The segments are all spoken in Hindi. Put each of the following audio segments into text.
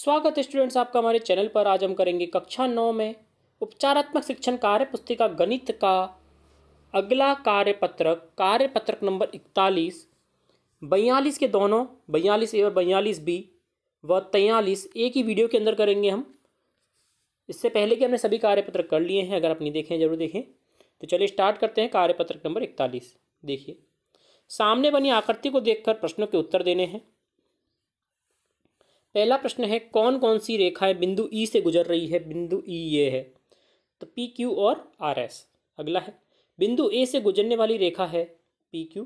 स्वागत स्टूडेंट्स आपका हमारे चैनल पर आज हम करेंगे कक्षा नौ में उपचारात्मक शिक्षण कार्य पुस्तिका गणित का अगला कार्यपत्रक कार्यपत्रक नंबर इकतालीस बयालीस के दोनों बयालीस ए और बयालीस बी व तैयालीस ए की वीडियो के अंदर करेंगे हम इससे पहले कि हमने सभी पत्रक कर लिए हैं अगर अपनी देखें जरूर देखें तो चलिए स्टार्ट करते हैं कार्यपत्रक नंबर इकतालीस देखिए सामने बनी आकृति को देखकर प्रश्नों के उत्तर देने हैं पहला प्रश्न है कौन कौन सी रेखाएं बिंदु ई e से गुजर रही है बिंदु ई e ये है तो पी क्यू और आर एस अगला है बिंदु ए से गुजरने वाली रेखा है पी क्यू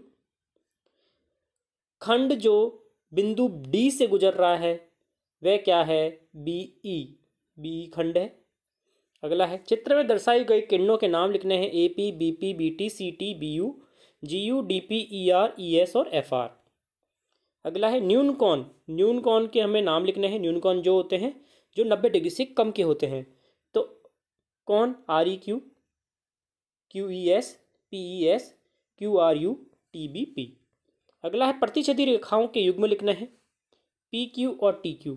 खंड जो बिंदु डी से गुजर रहा है वह क्या है बी ई बी खंड है अगला है चित्र में दर्शाई गई किरणों के नाम लिखने हैं A P B P B T C T B U G U D P E R E S और एफ आर अगला है न्यूनकॉन न्यूनकॉन के हमें नाम लिखने हैं न्यूनकॉन जो होते हैं जो नब्बे डिग्री से कम के होते हैं तो कौन R E Q Q E S P E S Q R U T B P अगला है प्रतिच्छेदी रेखाओं के युग्म लिखना है पी क्यू और टी क्यू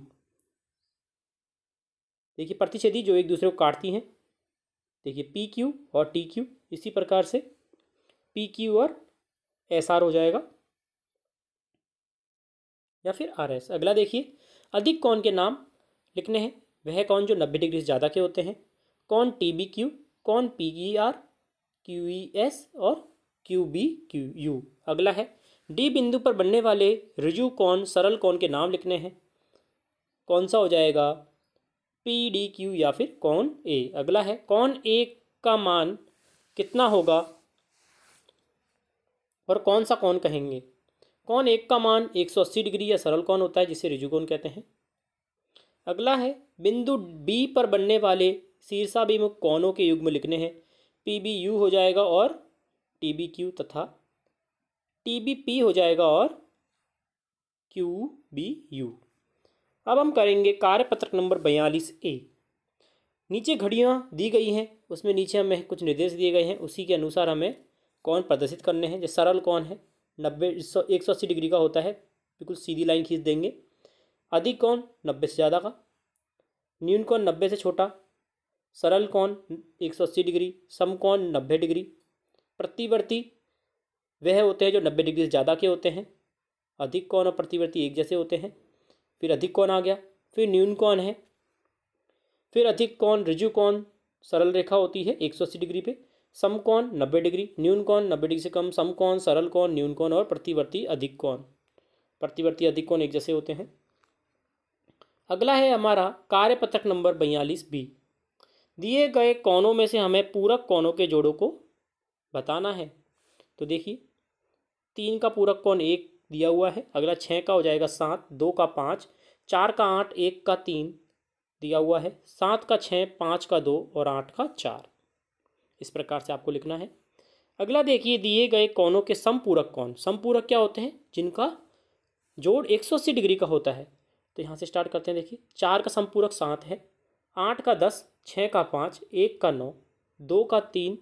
देखिए प्रतिच्छेदी जो एक दूसरे को काटती हैं देखिए पी क्यू और टी क्यू इसी प्रकार से पी क्यू और एस आर हो जाएगा या फिर आर एस अगला देखिए अधिक कौन के नाम लिखने हैं वह कौन जो नब्बे डिग्री से ज़्यादा के होते हैं कौन टी बी क्यू कौन P E R Q E S और क्यू बी क्यू यू अगला है डी बिंदु पर बनने वाले रिजु कौन सरल कौन के नाम लिखने हैं कौन सा हो जाएगा पी डी क्यू या फिर कौन ए अगला है कौन ए का मान कितना होगा और कौन सा कौन कहेंगे कौन एक का मान 180 डिग्री या सरल कौन होता है जिसे रिजुकोन कहते हैं अगला है बिंदु बी पर बनने वाले शीर्षाभिमुख कौनों के युग्म लिखने हैं पी बी यू हो जाएगा और टी बी क्यू तथा टी बी पी हो जाएगा और क्यू बी यू अब हम करेंगे कार्यपत्रक नंबर बयालीस ए नीचे घड़ियाँ दी गई हैं उसमें नीचे हमें कुछ निर्देश दिए गए हैं उसी के अनुसार हमें कौन प्रदर्शित करने हैं जो सरल कौन है नब्बे एक सौ अस्सी डिग्री का होता है बिल्कुल सीधी लाइन खींच देंगे अधिक कौन नब्बे से ज़्यादा का न्यून कौन नब्बे से छोटा सरल कौन एक सौ अस्सी डिग्री सम कौन नब्बे डिग्री प्रतिवर्ती वह होते हैं जो नब्बे डिग्री से ज़्यादा के होते हैं अधिक कौन और प्रतिवर्ती एक जैसे होते हैं फिर अधिक कौन आ गया फिर न्यून कौन है फिर अधिक कौन रिजु कौन सरल रेखा होती है एक सौ अस्सी डिग्री पे समकोण नब्बे डिग्री न्यून कौन नब्बे डिग्री से कम समकोण सरल कौन न्यून कौन और प्रतिवर्ती अधिक कौन प्रतिवर्ती अधिक कौन एक जैसे होते हैं अगला है हमारा कार्य पत्रक नंबर बयालीस बी दिए गए कौनों में से हमें पूरक कोणों के जोड़ों को बताना है तो देखिए तीन का पूरक कौन एक दिया हुआ है अगला छः का हो जाएगा सात दो का पाँच चार का आठ एक का तीन दिया हुआ है सात का छः पाँच का दो और आठ का चार इस प्रकार से आपको लिखना है अगला देखिए दिए गए कौनों के समपूरक कौन समपूरक क्या होते हैं जिनका जोड़ एक सौ अस्सी डिग्री का होता है तो यहाँ से स्टार्ट करते हैं देखिए चार का समपूरक सात है आठ का दस छः का पाँच एक का नौ दो का तीन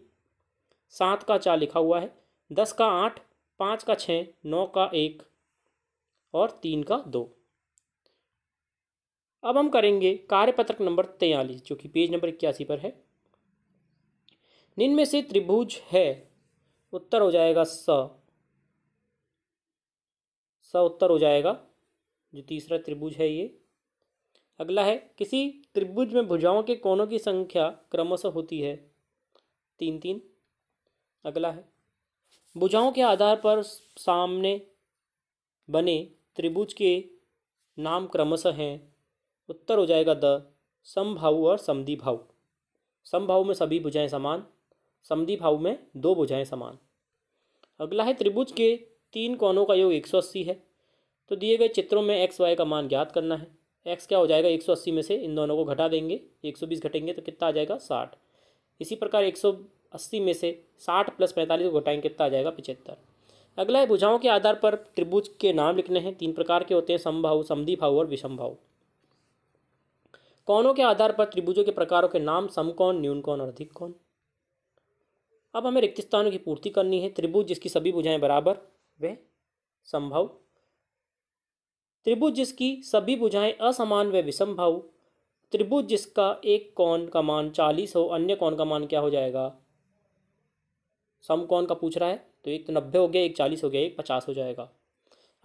सात का चार लिखा हुआ है दस का आठ पाँच का छः नौ का एक और तीन का दो अब हम करेंगे कार्यपत्रक नंबर तैंतालीस जो कि पेज नंबर इक्यासी पर है निम्न से त्रिभुज है उत्तर हो जाएगा स स उत्तर हो जाएगा जो तीसरा त्रिभुज है ये अगला है किसी त्रिभुज में भुजाओं के कोणों की संख्या क्रमशः होती है तीन तीन अगला है भुजाओं के आधार पर सामने बने त्रिभुज के नाम क्रमशः हैं उत्तर हो जाएगा द समभाव और भाव समभाव में सभी भुजाएं समान समी भाव में दो भुजाएं समान अगला है त्रिभुज के तीन कोणों का योग 180 है तो दिए गए चित्रों में एक्स वाई का मान ज्ञात करना है एक्स क्या हो जाएगा 180 में से इन दोनों को घटा देंगे 120 घटेंगे तो कितना आ जाएगा 60 इसी प्रकार 180 में से 60 प्लस पैंतालीस को घटाएंगे कितना आ जाएगा पिचहत्तर अगला है भुजाओं के आधार पर त्रिभुज के नाम लिखने हैं तीन प्रकार के होते हैं समभाव समी भाव और विषम भाव कौनों के आधार पर त्रिभुजों के प्रकारों के नाम समकौन न्यून कौन और अधिक कौन अब हमें रिक्त स्थानों की पूर्ति करनी है त्रिभुज जिसकी सभी भुजाएं बराबर वे संभव त्रिभुज जिसकी सभी भुजाएं असमान वे विसंभव त्रिभुज जिसका एक कौन का मान चालीस हो अन्य कौन का मान क्या हो जाएगा सम कौन का पूछ रहा है तो एक तो नब्बे हो गया एक चालीस हो गया एक पचास हो जाएगा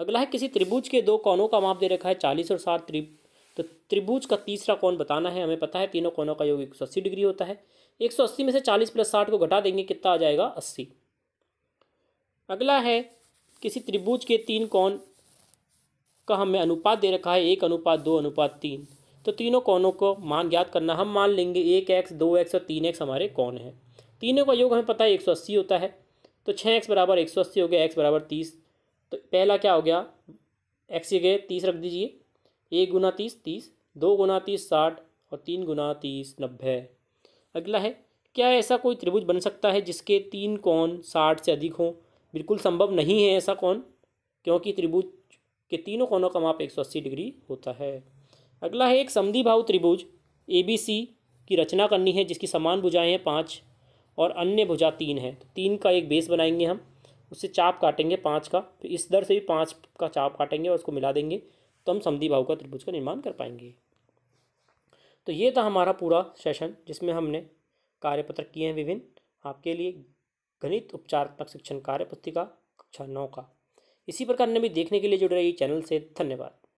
अगला है किसी त्रिभुज के दो कौनों का माप दे रखा है चालीस और सात त्रिभ तो त्रिभुज का तीसरा कोण बताना है हमें पता है तीनों कोणों का योग 180 डिग्री होता है 180 में से 40 प्लस 60 को घटा देंगे कितना आ जाएगा 80 अगला है किसी त्रिभुज के तीन कोण का हमें अनुपात दे रखा है एक अनुपात दो अनुपात तीन तो तीनों कोणों को मान ज्ञात करना हम मान लेंगे एक एक्स दो एक्स और तीन एक्स हमारे कौन है तीनों का योग हमें पता है एक सौ अस्सी होता है तो छः एक्स बराबर एक सौ अस्सी हो गया एक्स बराबर तीस तो पहला क्या हो गया एक्स ये गए तीस रख दीजिए एक गुना तीस तीस दो गुना तीस साठ और तीन गुना तीस नब्बे अगला है क्या ऐसा कोई त्रिभुज बन सकता है जिसके तीन कौन साठ से अधिक हों बिल्कुल संभव नहीं है ऐसा कौन क्योंकि त्रिभुज के तीनों कोनों का माप एक सौ अस्सी डिग्री होता है अगला है एक भाव त्रिभुज ए बी सी की रचना करनी है जिसकी समान भुजाएँ हैं पाँच और अन्य भुजा तीन है तो तीन का एक बेस बनाएंगे हम उससे चाप काटेंगे पाँच का तो इस दर से भी पाँच का चाप काटेंगे और उसको मिला देंगे तो हम भाव का त्रिभुज का निर्माण कर पाएंगे तो ये था हमारा पूरा सेशन जिसमें हमने कार्यपत्र किए हैं विभिन्न आपके लिए गणित उपचारात्मक शिक्षण कार्य पुस्तिका कक्षा नौ का इसी प्रकार ने भी देखने के लिए जुड़ रही चैनल से धन्यवाद